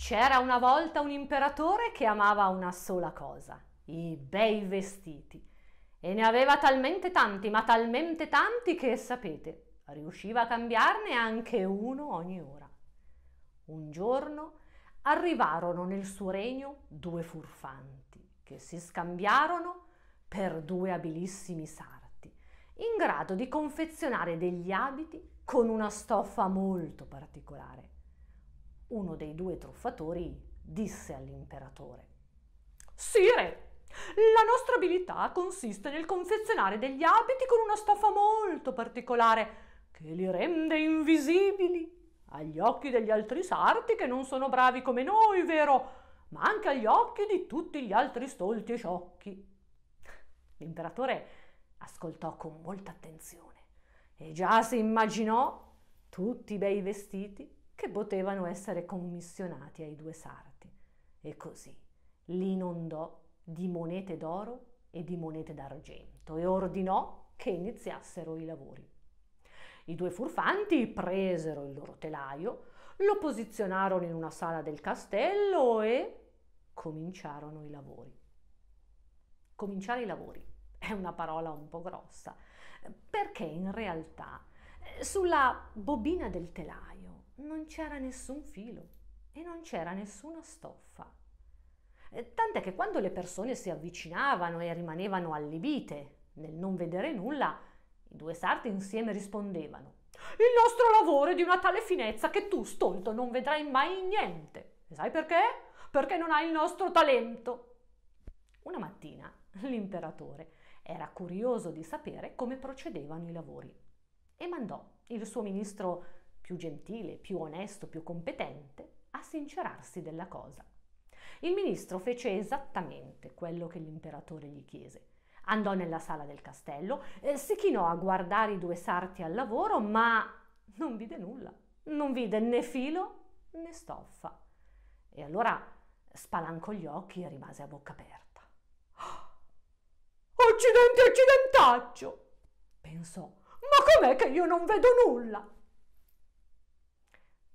C'era una volta un imperatore che amava una sola cosa, i bei vestiti. E ne aveva talmente tanti, ma talmente tanti che, sapete, riusciva a cambiarne anche uno ogni ora. Un giorno arrivarono nel suo regno due furfanti che si scambiarono per due abilissimi sarti, in grado di confezionare degli abiti con una stoffa molto particolare uno dei due truffatori disse all'imperatore, Sire, la nostra abilità consiste nel confezionare degli abiti con una stoffa molto particolare che li rende invisibili agli occhi degli altri sarti che non sono bravi come noi, vero? Ma anche agli occhi di tutti gli altri stolti e sciocchi. L'imperatore ascoltò con molta attenzione e già si immaginò tutti i bei vestiti che potevano essere commissionati ai due sarti. E così li inondò di monete d'oro e di monete d'argento e ordinò che iniziassero i lavori. I due furfanti presero il loro telaio, lo posizionarono in una sala del castello e cominciarono i lavori. Cominciare i lavori è una parola un po' grossa, perché in realtà eh, sulla bobina del telaio non c'era nessun filo e non c'era nessuna stoffa. Eh, tant'è che quando le persone si avvicinavano e rimanevano allibite nel non vedere nulla, i due sarti insieme rispondevano Il nostro lavoro è di una tale finezza che tu, stolto, non vedrai mai niente. E sai perché? Perché non hai il nostro talento. Una mattina l'imperatore era curioso di sapere come procedevano i lavori e mandò il suo ministro più gentile, più onesto, più competente, a sincerarsi della cosa. Il ministro fece esattamente quello che l'imperatore gli chiese. Andò nella sala del castello, eh, si chinò a guardare i due sarti al lavoro, ma non vide nulla. Non vide né filo né stoffa. E allora spalancò gli occhi e rimase a bocca aperta. Occidente occidentaccio! pensò. Ma com'è che io non vedo nulla?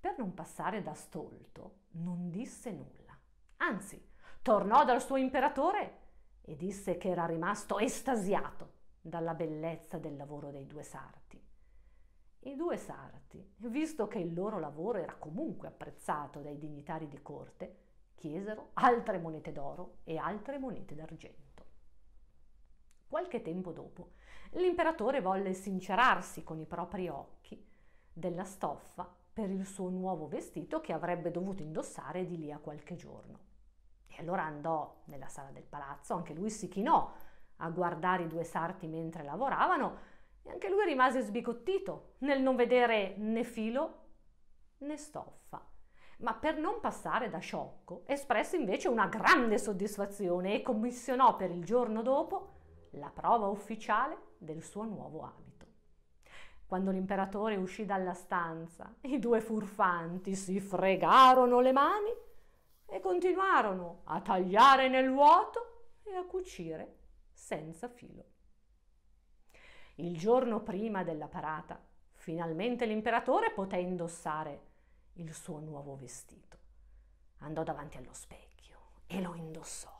Per non passare da stolto, non disse nulla. Anzi, tornò dal suo imperatore e disse che era rimasto estasiato dalla bellezza del lavoro dei due sarti. I due sarti, visto che il loro lavoro era comunque apprezzato dai dignitari di corte, chiesero altre monete d'oro e altre monete d'argento. Qualche tempo dopo, l'imperatore volle sincerarsi con i propri occhi della stoffa per il suo nuovo vestito che avrebbe dovuto indossare di lì a qualche giorno. E allora andò nella sala del palazzo, anche lui si chinò a guardare i due sarti mentre lavoravano e anche lui rimase sbigottito nel non vedere né filo né stoffa. Ma per non passare da sciocco, espresse invece una grande soddisfazione e commissionò per il giorno dopo la prova ufficiale del suo nuovo abito. Quando l'imperatore uscì dalla stanza, i due furfanti si fregarono le mani e continuarono a tagliare nel vuoto e a cucire senza filo. Il giorno prima della parata, finalmente l'imperatore poté indossare il suo nuovo vestito. Andò davanti allo specchio e lo indossò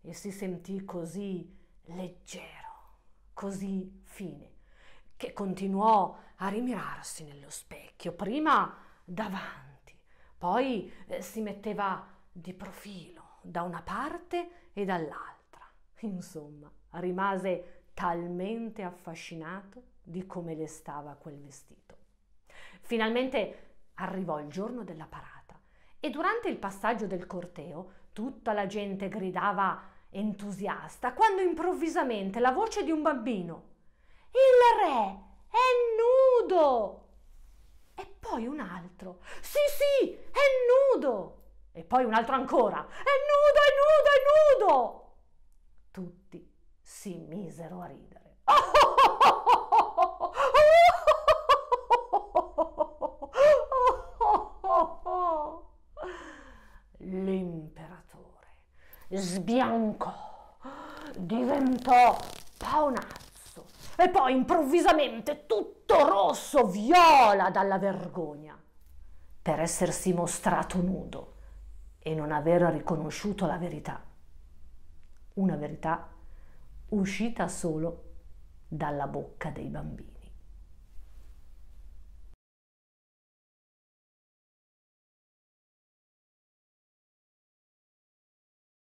e si sentì così leggero, così fine che continuò a rimirarsi nello specchio, prima davanti, poi eh, si metteva di profilo da una parte e dall'altra. Insomma, rimase talmente affascinato di come le stava quel vestito. Finalmente arrivò il giorno della parata e durante il passaggio del corteo tutta la gente gridava entusiasta quando improvvisamente la voce di un bambino il re è nudo! E poi un altro. Sì, sì, è nudo! E poi un altro ancora. È nudo, è nudo, è nudo! Tutti si misero a ridere. L'imperatore sbiancò, diventò paonato e poi improvvisamente tutto rosso viola dalla vergogna per essersi mostrato nudo e non aver riconosciuto la verità. Una verità uscita solo dalla bocca dei bambini.